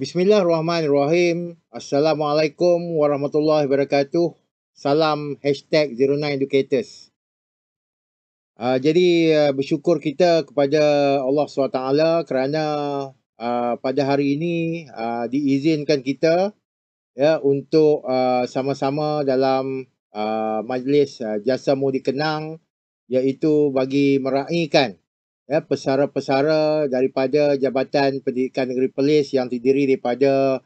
Bismillahirrahmanirrahim. Assalamualaikum warahmatullahi wabarakatuh. Salam hashtag 09educators. Uh, ah, jadi uh, bersyukur kita kepada Allah SWT kerana uh, pada hari ini uh, diizinkan kita ya untuk uh, sama-sama dalam uh, majlis uh, jasa mudi kenang iaitu bagi meraihkan ya, pesara-pesara daripada Jabatan Pendidikan Negeri Perlis yang terdiri daripada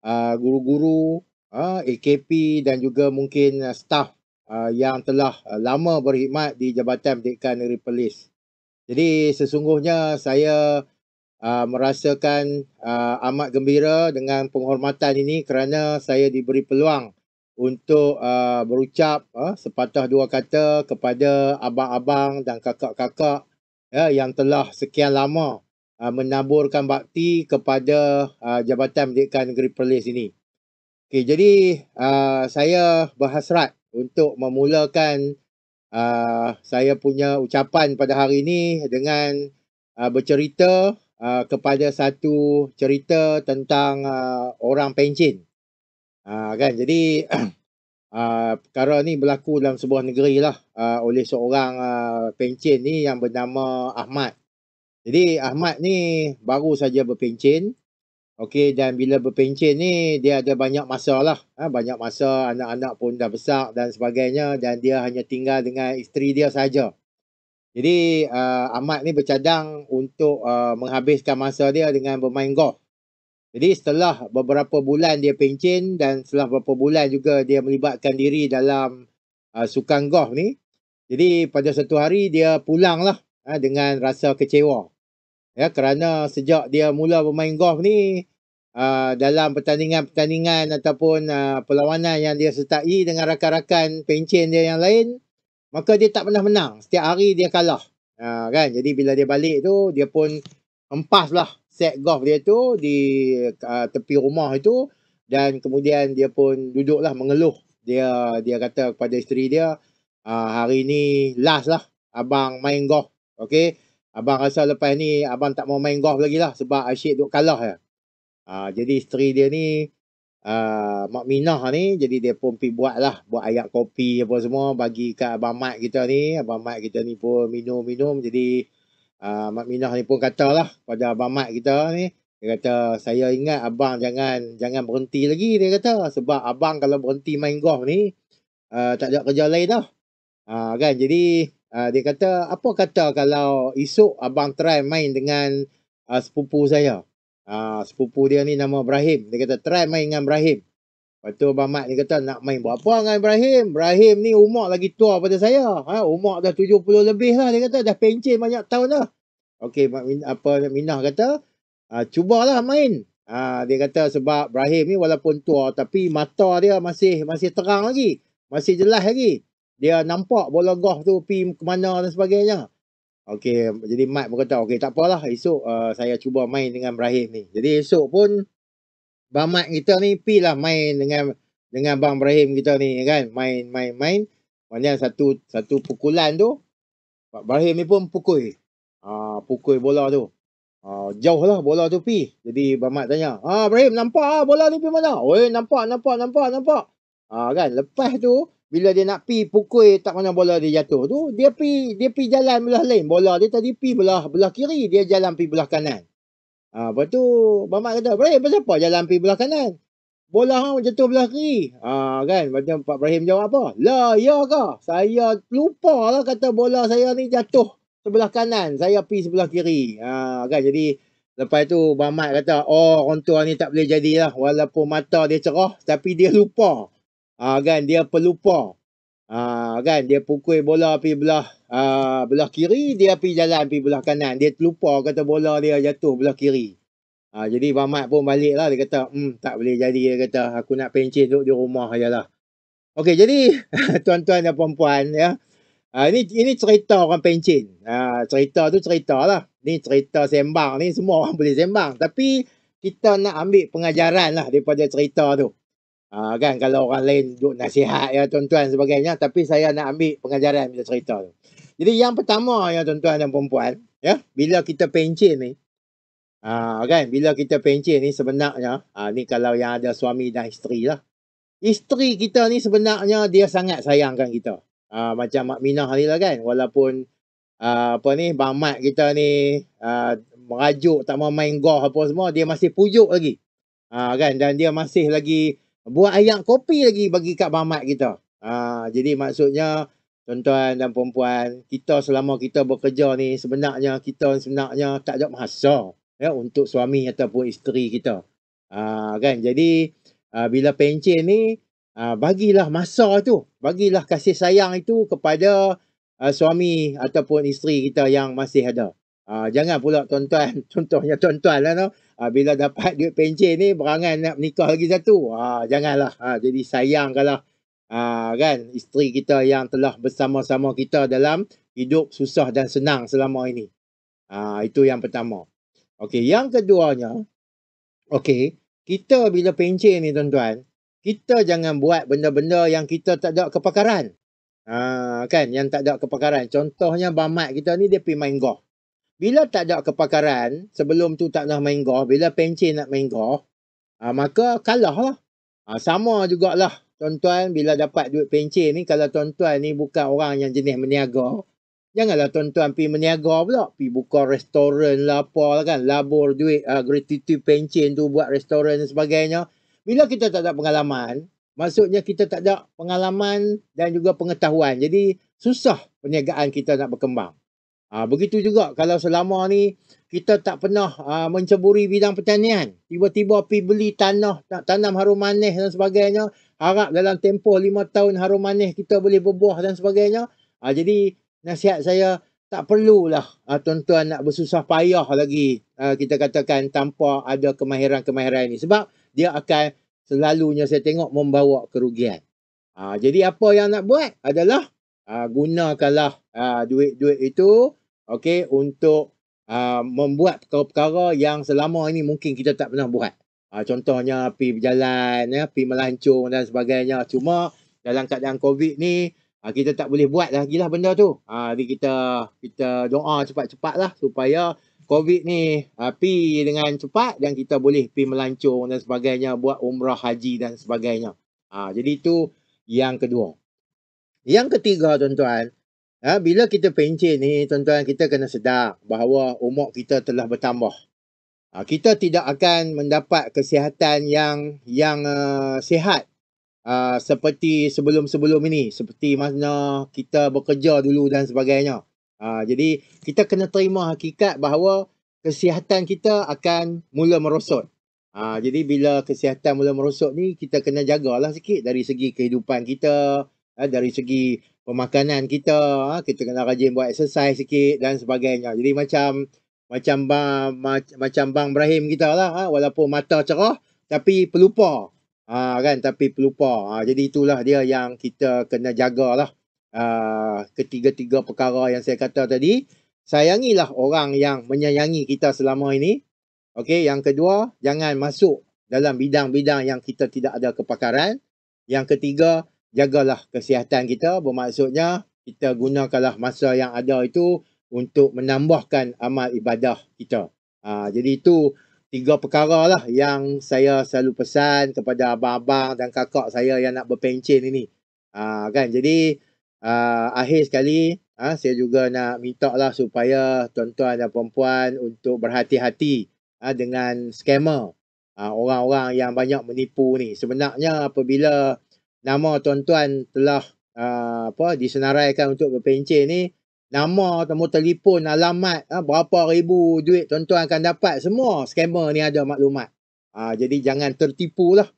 ah, guru-guru, uh, uh, ah, AKP dan juga mungkin uh, ah, staf uh, yang telah uh, lama berkhidmat di Jabatan Pendidikan Negeri Perlis. Jadi sesungguhnya saya uh, merasakan uh, amat gembira dengan penghormatan ini kerana saya diberi peluang untuk uh, berucap uh, sepatah dua kata kepada abang-abang dan kakak-kakak ya, yang telah sekian lama uh, menaburkan bakti kepada uh, Jabatan Pendidikan Negeri Perlis ini. Okay, jadi uh, saya berhasrat untuk memulakan uh, saya punya ucapan pada hari ini dengan uh, bercerita uh, kepada satu cerita tentang uh, orang pencin. Uh, kan? Jadi... uh, perkara ni berlaku dalam sebuah negeri lah uh, oleh seorang uh, pencen ni yang bernama Ahmad. Jadi Ahmad ni baru saja berpencen. Okey dan bila berpencen ni dia ada banyak masa lah. Uh, banyak masa anak-anak pun dah besar dan sebagainya dan dia hanya tinggal dengan isteri dia saja. Jadi uh, Ahmad ni bercadang untuk uh, menghabiskan masa dia dengan bermain golf. Jadi setelah beberapa bulan dia pencen dan setelah beberapa bulan juga dia melibatkan diri dalam uh, sukan golf ni. Jadi pada satu hari dia pulanglah uh, dengan rasa kecewa. Ya kerana sejak dia mula bermain golf ni uh, dalam pertandingan-pertandingan ataupun uh, perlawanan yang dia sertai dengan rakan-rakan pencen dia yang lain, maka dia tak pernah menang. Setiap hari dia kalah. Uh, kan? Jadi bila dia balik tu dia pun empas lah set golf dia tu di uh, tepi rumah itu dan kemudian dia pun duduklah mengeluh. Dia dia kata kepada isteri dia, ah, hari ni last lah abang main golf. Okay. Abang rasa lepas ni abang tak mau main golf lagi lah sebab asyik duk kalah ya. Ah, jadi isteri dia ni, uh, Mak Minah ni, jadi dia pun pergi buat lah. Buat ayak kopi apa semua bagi kat abang Mat kita ni. Abang Mat kita ni pun minum-minum. Jadi, uh, Mak Minah ni pun kata lah pada Abang Mat kita ni. Dia kata, saya ingat Abang jangan jangan berhenti lagi dia kata. Sebab Abang kalau berhenti main golf ni, uh, tak ada kerja lain dah. Uh, kan? Jadi, uh, dia kata, apa kata kalau esok Abang try main dengan uh, sepupu saya. Uh, sepupu dia ni nama Ibrahim. Dia kata, try main dengan Ibrahim. Lepas tu Abang Mat ni kata nak main buat apa dengan Ibrahim. Ibrahim ni umur lagi tua pada saya. Ha? Umur dah 70 lebih lah dia kata. Dah pencin banyak tahun dah. Okey, apa Minah kata, ah, cubalah main. Ah, dia kata sebab Ibrahim ni walaupun tua tapi mata dia masih masih terang lagi. Masih jelas lagi. Dia nampak bola golf tu pergi ke mana dan sebagainya. Okey, jadi Mat pun kata, okey tak apalah esok uh, saya cuba main dengan Ibrahim ni. Jadi esok pun Bang Mat kita ni pi lah main dengan dengan Bang Ibrahim kita ni ya kan. Main, main, main. Maksudnya satu satu pukulan tu. Bang Ibrahim ni pun pukul. Ah, uh, pukul bola tu. Ah, uh, jauh lah bola tu pi. Jadi Bang Mat tanya. Ah, Ibrahim nampak ah bola ni pi mana? Oi, nampak, nampak, nampak, nampak. Ah, uh, kan. Lepas tu. Bila dia nak pi pukul tak mana bola dia jatuh tu. Dia pi dia pi jalan belah lain. Bola dia tadi pi belah belah kiri. Dia jalan pi belah kanan. Ha, lepas tu, Mamat kata, Ibrahim, pasal apa jalan pergi belah kanan? Bola hang jatuh belah kiri. Ha, kan? Macam Pak Ibrahim jawab apa? lah ya ke? Saya lupa lah kata bola saya ni jatuh sebelah kanan. Saya pergi sebelah kiri. Ha, kan? Jadi, lepas tu, Mamat kata, oh, orang tua ni tak boleh jadilah. Walaupun mata dia cerah, tapi dia lupa. Ha, kan? Dia pelupa. Ha, kan? Dia pukul bola pergi belah uh, belah kiri dia pergi jalan pergi belah kanan dia terlupa kata bola dia jatuh belah kiri uh, jadi Bamat pun balik lah dia kata hmm tak boleh jadi dia kata aku nak pencin duduk di rumah je lah Okey jadi tuan-tuan dan puan-puan ya Uh, ini, ini cerita orang pencin. Uh, cerita tu cerita lah. Ni cerita sembang ni semua orang boleh sembang. Tapi kita nak ambil pengajaran lah daripada cerita tu. Uh, kan kalau orang lain duk nasihat ya tuan-tuan sebagainya tapi saya nak ambil pengajaran bila cerita tu. Jadi yang pertama ya tuan-tuan dan puan-puan ya bila kita pencin ni uh, kan bila kita pencin ni sebenarnya uh, ni kalau yang ada suami dan isteri lah. Isteri kita ni sebenarnya dia sangat sayangkan kita. Uh, macam Mak Minah ni lah kan walaupun uh, apa ni Bang kita ni uh, merajuk tak mau main golf apa semua dia masih pujuk lagi. Uh, kan dan dia masih lagi buat ayam kopi lagi bagi kat mamat kita. Ha, jadi maksudnya tuan-tuan dan puan-puan, kita selama kita bekerja ni sebenarnya kita sebenarnya tak ada masa ya untuk suami ataupun isteri kita. Ha, kan? Jadi ha, bila pencen ni ha, bagilah masa tu, bagilah kasih sayang itu kepada ha, suami ataupun isteri kita yang masih ada. Ha, jangan pula tuan-tuan, contohnya tuan-tuan lah, no? Ha, bila dapat duit pencen ni berangan nak menikah lagi satu. Ha janganlah. Ha jadi sayang kalau ha kan isteri kita yang telah bersama-sama kita dalam hidup susah dan senang selama ini. Ha itu yang pertama. Okey, yang keduanya okey, kita bila pencen ni tuan-tuan kita jangan buat benda-benda yang kita tak ada kepakaran. Ha, kan? Yang tak ada kepakaran. Contohnya, bamat kita ni dia pergi main golf bila tak ada kepakaran, sebelum tu tak nak main golf, bila pencin nak main golf, uh, maka kalah lah. Uh, ah, sama jugalah tuan-tuan bila dapat duit pencin ni, kalau tuan-tuan ni bukan orang yang jenis meniaga, janganlah tuan-tuan pergi meniaga pula. Pergi buka restoran lah apa lah kan, labur duit uh, ah, gratitude pencin tu buat restoran dan sebagainya. Bila kita tak ada pengalaman, maksudnya kita tak ada pengalaman dan juga pengetahuan. Jadi susah perniagaan kita nak berkembang. Ha, begitu juga kalau selama ni kita tak pernah ha, menceburi bidang pertanian. Tiba-tiba pergi beli tanah, nak tanam harum manis dan sebagainya. Harap dalam tempoh lima tahun harum manis kita boleh berbuah dan sebagainya. Ha, jadi nasihat saya tak perlulah ha, tuan-tuan nak bersusah payah lagi ha, kita katakan tanpa ada kemahiran-kemahiran ini. Sebab dia akan selalunya saya tengok membawa kerugian. Ha, jadi apa yang nak buat adalah ha, gunakanlah Ha, duit-duit uh, itu okay, untuk uh, membuat perkara-perkara yang selama ini mungkin kita tak pernah buat. Uh, contohnya pergi berjalan ya, pergi melancong dan sebagainya. Cuma dalam keadaan COVID ni uh, kita tak boleh buat lagi lah benda tu. Uh, jadi kita kita doa cepat-cepatlah supaya COVID ni uh, pi dengan cepat dan kita boleh pi melancong dan sebagainya buat umrah haji dan sebagainya. Uh, jadi itu yang kedua. Yang ketiga tuan-tuan, Ha, bila kita pencet ni, tuan-tuan, kita kena sedar bahawa umur kita telah bertambah. Ha, kita tidak akan mendapat kesihatan yang yang uh, sihat uh, seperti sebelum-sebelum ini. Seperti mana kita bekerja dulu dan sebagainya. Ha, jadi, kita kena terima hakikat bahawa kesihatan kita akan mula merosot. Ha, jadi, bila kesihatan mula merosot ni, kita kena jagalah sikit dari segi kehidupan kita, ha, dari segi pemakanan kita ha, kita kena rajin buat exercise sikit dan sebagainya jadi macam macam bang macam bang Ibrahim kita lah ha, walaupun mata cerah tapi pelupa ha, kan tapi pelupa jadi itulah dia yang kita kena jaga jagalah ketiga-tiga perkara yang saya kata tadi sayangilah orang yang menyayangi kita selama ini okey yang kedua jangan masuk dalam bidang-bidang yang kita tidak ada kepakaran yang ketiga jagalah kesihatan kita bermaksudnya kita gunakanlah masa yang ada itu untuk menambahkan amal ibadah kita. Ha, jadi itu tiga perkara lah yang saya selalu pesan kepada abang-abang dan kakak saya yang nak berpencin ini. Ha, kan? Jadi uh, akhir sekali uh, saya juga nak minta lah supaya tuan-tuan dan perempuan untuk berhati-hati ha, dengan skamer. orang-orang yang banyak menipu ni. Sebenarnya apabila nama tuan-tuan telah uh, apa disenaraikan untuk berpencen ni nama temu telefon alamat uh, berapa ribu duit tuan-tuan akan dapat semua scammer ni ada maklumat uh, jadi jangan tertipu lah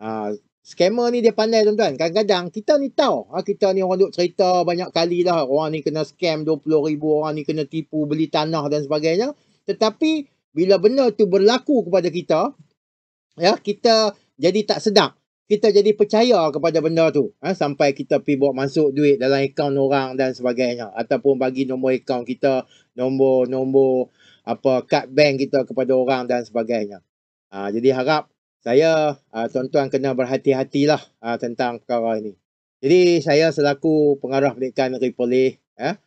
uh, scammer ni dia pandai tuan-tuan kadang-kadang kita ni tahu uh, kita ni orang duk cerita banyak kali lah orang ni kena scam 20 ribu orang ni kena tipu beli tanah dan sebagainya tetapi bila benar tu berlaku kepada kita ya kita jadi tak sedap kita jadi percaya kepada benda tu ha? sampai kita pergi bawa masuk duit dalam akaun orang dan sebagainya ataupun bagi nombor akaun kita nombor-nombor apa kad bank kita kepada orang dan sebagainya ha, jadi harap saya ha, tuan-tuan kena berhati-hatilah ha, tentang perkara ini jadi saya selaku pengarah pendidikan negeri polis ya,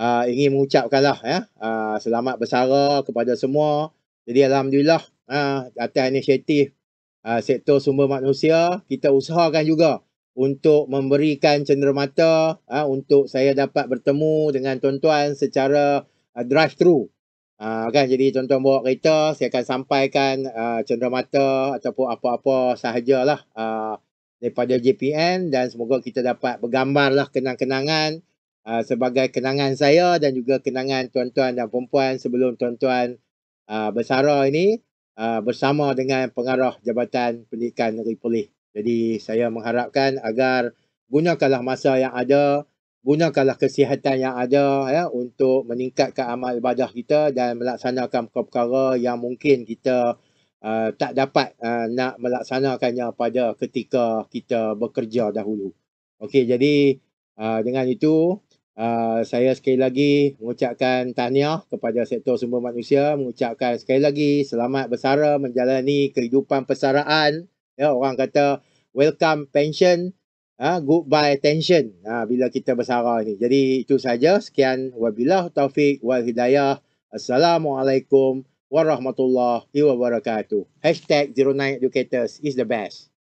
ha, ha, ingin mengucapkanlah ya, ha, selamat bersara kepada semua jadi Alhamdulillah ha, atas inisiatif uh, sektor sumber manusia kita usahakan juga untuk memberikan cenderamata uh, untuk saya dapat bertemu dengan tuan-tuan secara uh, ah, drive through Uh, kan? Jadi tuan-tuan bawa kereta, saya akan sampaikan uh, cendermata ataupun apa-apa sahajalah uh, daripada JPN dan semoga kita dapat bergambarlah kenang-kenangan uh, sebagai kenangan saya dan juga kenangan tuan-tuan dan perempuan sebelum tuan-tuan uh, bersara ini. Ah, bersama dengan pengarah Jabatan Pendidikan Negeri Perlis. Jadi saya mengharapkan agar gunakanlah masa yang ada, gunakanlah kesihatan yang ada ya untuk meningkatkan amal ibadah kita dan melaksanakan perkara-perkara yang mungkin kita uh, tak dapat uh, nak melaksanakannya pada ketika kita bekerja dahulu. Okey jadi uh, dengan itu Ah, saya sekali lagi mengucapkan tahniah kepada sektor sumber manusia, mengucapkan sekali lagi selamat bersara menjalani kehidupan persaraan. Ya, orang kata welcome pension, ha, goodbye tension ha, bila kita bersara ini. Jadi itu saja. Sekian. Wabillah taufik wal hidayah. Assalamualaikum warahmatullahi wabarakatuh. Hashtag Zero Night Educators is the best.